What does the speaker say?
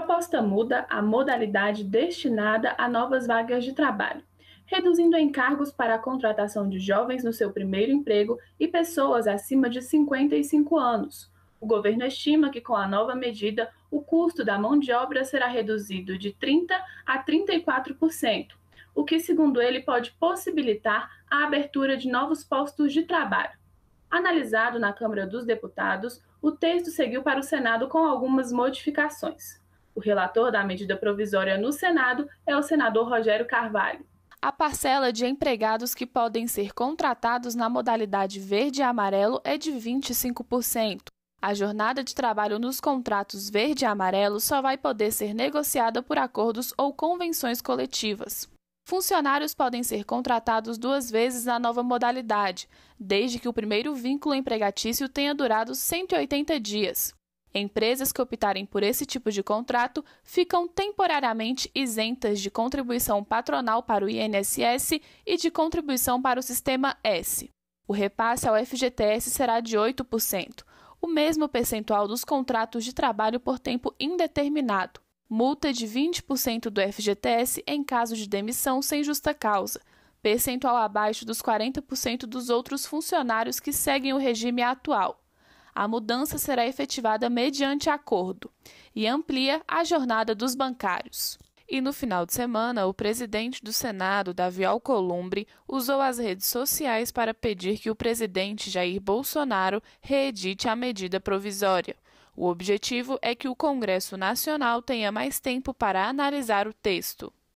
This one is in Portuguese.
proposta muda a modalidade destinada a novas vagas de trabalho, reduzindo encargos para a contratação de jovens no seu primeiro emprego e pessoas acima de 55 anos. O governo estima que, com a nova medida, o custo da mão de obra será reduzido de 30% a 34%, o que, segundo ele, pode possibilitar a abertura de novos postos de trabalho. Analisado na Câmara dos Deputados, o texto seguiu para o Senado com algumas modificações. O relator da medida provisória no Senado é o senador Rogério Carvalho. A parcela de empregados que podem ser contratados na modalidade verde e amarelo é de 25%. A jornada de trabalho nos contratos verde e amarelo só vai poder ser negociada por acordos ou convenções coletivas. Funcionários podem ser contratados duas vezes na nova modalidade, desde que o primeiro vínculo empregatício tenha durado 180 dias. Empresas que optarem por esse tipo de contrato ficam temporariamente isentas de contribuição patronal para o INSS e de contribuição para o Sistema S. O repasse ao FGTS será de 8%, o mesmo percentual dos contratos de trabalho por tempo indeterminado. Multa de 20% do FGTS em caso de demissão sem justa causa, percentual abaixo dos 40% dos outros funcionários que seguem o regime atual. A mudança será efetivada mediante acordo e amplia a jornada dos bancários. E no final de semana, o presidente do Senado, Davi Alcolumbre, usou as redes sociais para pedir que o presidente Jair Bolsonaro reedite a medida provisória. O objetivo é que o Congresso Nacional tenha mais tempo para analisar o texto.